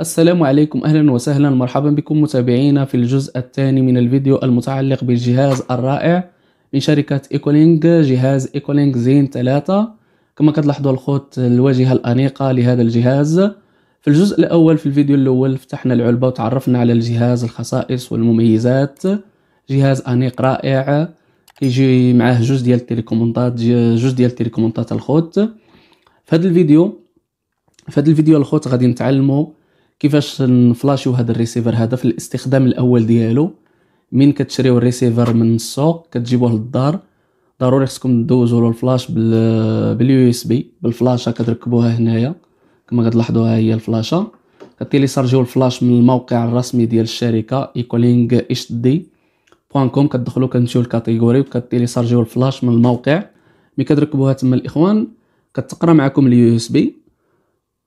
السلام عليكم اهلا وسهلا مرحبا بكم متابعينا في الجزء الثاني من الفيديو المتعلق بالجهاز الرائع من شركة ايكولينج جهاز ايكولينج زين 3 كما كتلاحظوا الخوت الواجهة الانيقة لهذا الجهاز في الجزء الاول في الفيديو الاول فتحنا العلبة وتعرفنا على الجهاز الخصائص والمميزات جهاز انيق رائع كيجي معاه جوج ديال التليكومونطات جوج ديال التليكومونطات الخوت في هذا الفيديو في هذا الفيديو الخوت غادي نتعلموا كيفاش نفلاشيو هذا الريسيفر هذا في الاستخدام الاول ديالو من كتشريو الريسيفر من السوق كتجيبوه للدار ضروري خصكم دوزوا له الفلاش باليو اس بي بالفلاشه كتركبوها هنايا كما كتلاحظوها هي الفلاشه سارجيو الفلاش من الموقع الرسمي ديال الشركه ايكولينغ اتش دي بوان كوم كتدخلوا كنمشيو للكاتيجوري سارجيو الفلاش من الموقع ملي كتركبوها تما الاخوان كتقرا معكم اليو اس بي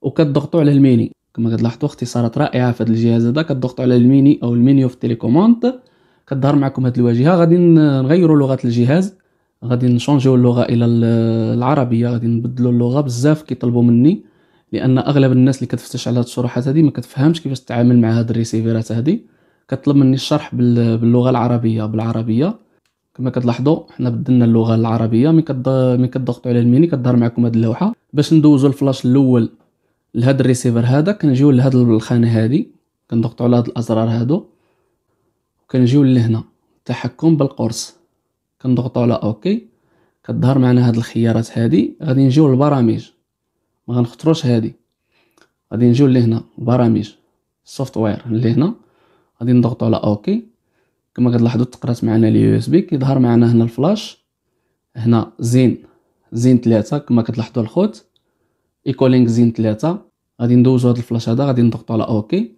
وكتضغطوا على الميني كما كتلاحظوا اختصارات رائعه في هذا الجهاز هذا كتضغطوا على الميني او المينيو في التليكوموند كتظهر معكم هذه الواجهه غادي نغيروا لغه الجهاز غادي نشونجيو اللغه الى العربيه غادي نبدلوا اللغه بزاف كيطلبوا مني لان اغلب الناس اللي كتفتش على هاد الشروحات هذه ما كتفهمش كيفاش تتعامل مع هاد الريسيفيرات هذه كطلب مني الشرح باللغه العربيه بالعربيه كما كتلاحظوا حنا بدلنا اللغه العربيه مي كتضغطوا على الميني كتظهر معكم هاد اللوحه باش ندوزوا الفلاش الاول لهاد الريسيفر هذا كنجيو لهاد الخانه هذه كنضغطوا على هاد الازرار هادو وكنجيو لهنا تحكم بالقرص كنضغطوا على اوكي كتظهر معنا هاد الخيارات هادي غادي نجيو للبرامج ما غنخطروش هادي غادي نجيو لهنا برامج سوفتوير وير لهنا غادي نضغطوا على اوكي كما كتلاحظوا تقرات معنا اليو اس بي كيظهر معنا هنا الفلاش هنا زين زين ثلاثة كما كتلاحظوا الخوت ايكولينك زين 3 غادي ندوزو هاد الفلاش هذا غادي نضغطو على اوكي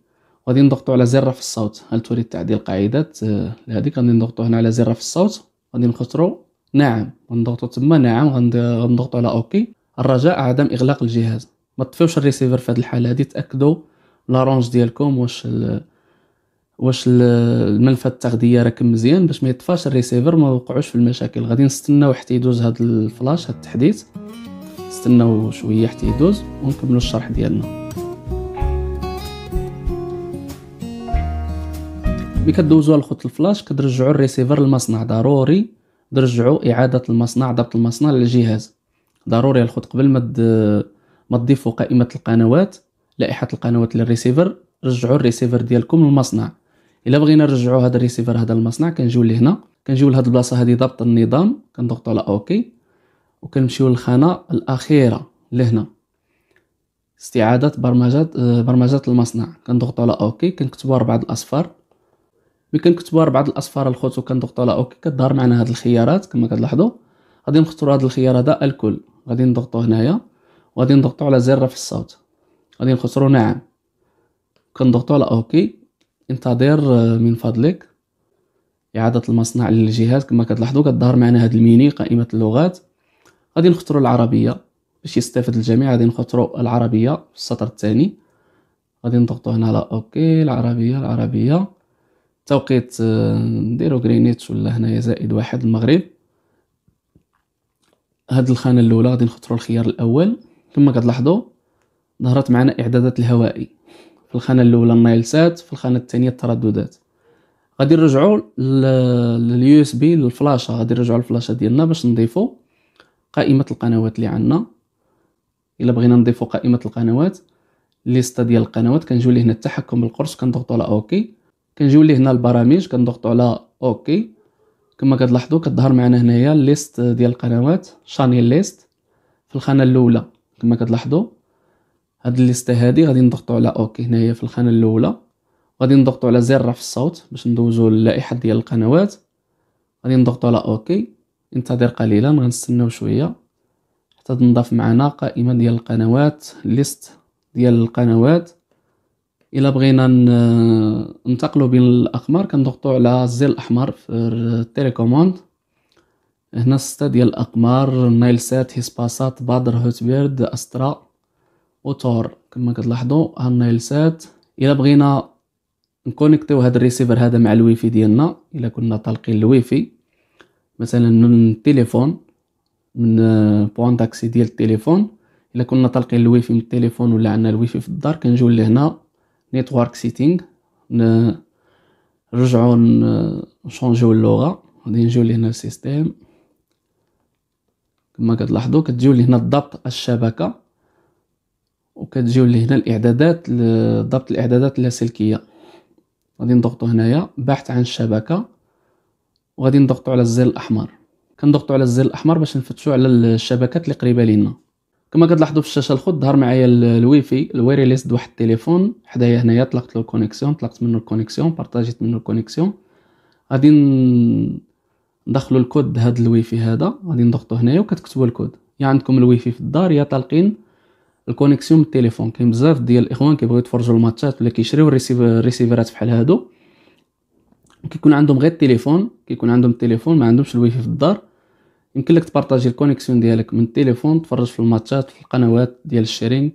غادي نضغطو على زر في الصوت هل تريد تعديل قاعدات آه، لهذيك غادي نضغطو هنا على زر في الصوت غادي نخسرو نعم غنضغطو تما نعم غنضغطو على اوكي الرجاء عدم اغلاق الجهاز ما تطفيوش الريسيفر في هذه الحاله هذه تاكدوا لارونج ديالكم واش ال... واش المنفذ التغذيه راكم مزيان باش ما يطفاش الريسيفر ما وقعوش في المشاكل غادي نستناو حتى يدوز هذا الفلاش هاد التحديث نستناو شويه حتى يدوز ونكملو الشرح ديالنا ملي كدوزو على خط الفلاش كترجعو الريسيفر للمصنع ضروري ترجعو اعاده المصنع ضبط المصنع للجهاز ضروري الخط قبل ما ما تضيفوا قائمه القنوات لائحه القنوات للريسيفر رجعوا الريسيفر ديالكم للمصنع الا بغينا نرجعوا هذا الريسيفر هذا المصنع كنجيو لهنا كنجيو لهاد البلاصه هذه ضبط النظام كنضغطوا على اوكي وكنمشيو للخانه الاخيره لهنا استعاده برمجه آه، برمجه المصنع كنضغطو على اوكي كنكتبوا اربعه الاصفار ملي كنكتبوا اربعه الاصفار الخوت وكنضغطوا على اوكي كتظهر معنا هاد الخيارات كما كتلاحظوا غادي نختاروا هاد الخيار هذا الكل غادي نضغطوا هنايا وغادي نضغطوا على زر في الصوت غادي نخسروا نعم كنضغطوا على اوكي انتظر آه، من فضلك اعاده المصنع للجهاز كما كتلاحظوا كتظهر معنا هاد الميني قائمه اللغات غادي نخطرو العربيه باش يستافد الجميع غادي نخطرو العربيه في السطر الثاني غادي نضغطو هنا على اوكي العربيه العربيه توقيت آه، نديرو غرينيتش ولا هنايا زائد واحد المغرب هاد الخانه الاولى غادي نخطرو الخيار الاول كما كتلاحظوا ظهرت معنا اعدادات الهوائي في الخانه الاولى النايلسات في الخانه الثانيه الترددات غادي نرجعوا لليو اس بي للفلاشه غادي نرجعوا الفلاشه ديالنا باش نضيفو قائمه القنوات اللي عندنا الا بغينا نضيفو قائمه القنوات ليستا ديال القنوات كنجيو لهنا التحكم بالقرص كنضغطو على اوكي كنجيو لهنا البرامج كنضغطو على اوكي كما كتلاحظوا كتظهر معنا هنايا ليست ديال القنوات شانيل ليست في الخانه الاولى كما كتلاحظوا هاد الليسته هادي غادي نضغطوا على اوكي هنايا في الخانه الاولى غادي نضغطوا على زر رفع الصوت باش ندوزو للائحه ديال القنوات غادي نضغطوا على اوكي انتظر قليلا غنستناو شويه حتى تنضاف معنا قائمه ديال القنوات ليست ديال القنوات الا بغينا ننتقلوا بين الاقمار كنضغطوا على الزر الاحمر في التيليكوموند هنا ستة ديال الاقمار نايلسات هيسباسات بادر هوتبيرد استرا وتور كما كتلاحظوا ها النايلسات الا بغينا نكونيكتيو هاد الريسيفر هذا مع الويفي ديالنا الا كنا طالقين الويفي مثلا من التليفون من آه، بوان داكسي ديال التليفون الا كنا طالقين الويفي من التليفون ولا عندنا الويفي في الدار كنجيو لهنا نيتورك سيتينغ نرجعو آه، نشونجيو اللغه غادي نجيو لهنا السيستيم كما كتلاحظوا كتجيو لهنا ضبط الشبكه وكتجيو لهنا الاعدادات ضبط الاعدادات اللاسلكيه غادي نضغطو هنايا بحث عن الشبكه وغادي نضغطوا على الزر الاحمر كنضغطوا على الزر الاحمر باش نفتشوا على الشبكات اللي قريبه لينا كما كتلاحظوا في الشاشه الخضر ظهر معايا الويفي ليست واحد التليفون حدايا هنايا طلقت له الكونيكسيون طلقت منه الكونيكسيون بارطاجيت منه الكونيكسيون غادي ندخلوا الكود هذا الويفي هذا غادي نضغطوا هنايا وكتكتبوا الكود يا عندكم الويفي في الدار يا طالقين الكونيكسيون بالتليفون كاين بزاف ديال الاخوان كيبغيو يتفرجوا الماتشات ولا كيشريو الريسيفرات بحال هادو كيكون عندهم غير التليفون كيكون عندهم التليفون ما عندهمش الوايفي في الدار يمكن لك تبارطاجي الكونيكسيون ديالك من التليفون تفرج في الماتشات في القنوات ديال الشيرينغ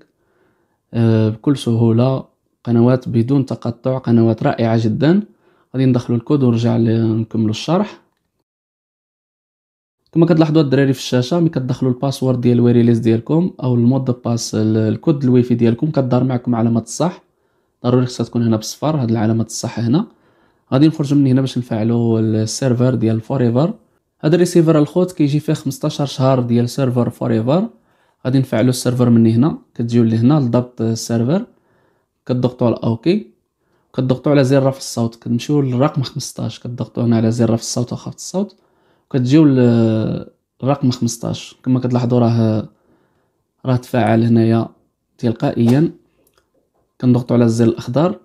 آه، بكل سهوله قنوات بدون تقطع قنوات رائعه جدا غادي ندخلو الكود ونرجع نكملو الشرح كما كتلاحظوا الدراري في الشاشه ملي كتدخلوا الباسورد ديال الويريليس ديالكم او المود باس الكود الويفي ديالكم كدار معكم علامه الصح ضروري خصها تكون هنا بالصفر هاد العلامه الصح هنا غادي نخرجو من هنا باش نفعلوا السيرفر ديال فوريفر هذا الريسيفر الخوت كيجي فيه 15 شهر ديال سيرفر فوريفر غادي نفعلوا السيرفر من هنا كتجيو لهنا لضبط السيرفر كتضغطوا على اوكي كتضغطوا على زر رفع الصوت كنمشيو للرقم 15 كتضغطوا هنا على زر رفع الصوت وخفض الصوت كتجيو للرقم 15 كما كتلاحظوا راه راه تفعل هنايا تلقائيا كنضغطوا على الزر الاخضر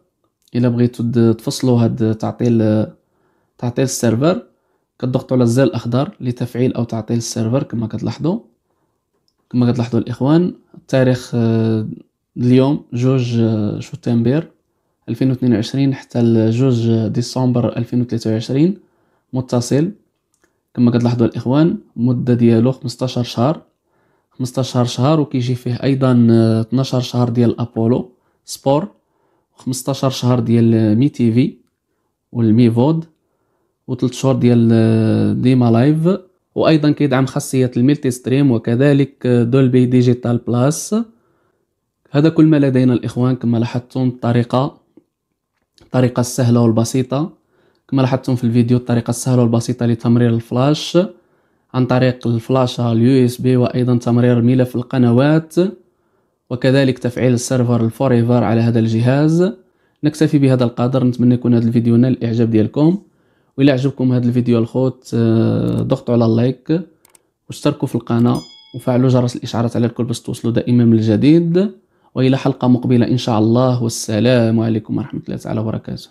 الا بغيتو تفصلوا هاد تعطيل تعطيل السيرفر كتضغطوا على الزر الاخضر لتفعيل او تعطيل السيرفر كما كتلاحظوا كما كتلاحظوا الاخوان التاريخ آه، اليوم جوج آه، شتنبر 2022 حتى لجوج ديسمبر 2023 متصل كما كتلاحظوا الاخوان المده ديالو 15 شهر 15 شهر وكيجي فيه ايضا 12 آه، شهر ديال ابولو سبور 15 شهر ديال مي تي في فود و شهور ديال آه، ديما لايف وايضا كيدعم خاصيه الملتي ستريم وكذلك آه، دولبي ديجيتال بلاس هذا كل ما لدينا الاخوان كما لاحظتم الطريقه الطريقه السهله والبسيطه كما لاحظتم في الفيديو الطريقه السهله والبسيطه لتمرير الفلاش عن طريق الفلاشة اليو اس بي وايضا تمرير ملف القنوات وكذلك تفعيل السيرفر الفوريفر على هذا الجهاز نكتفي بهذا القدر نتمنى يكون هذا الفيديو نال الاعجاب ديالكم وإلا عجبكم هذا الفيديو الخوت آه، ضغطوا على اللايك واشتركوا في القناه وفعلوا جرس الاشعارات على الكل باش توصلوا دائما بالجديد والى حلقه مقبله ان شاء الله والسلام عليكم ورحمه الله تعالى وبركاته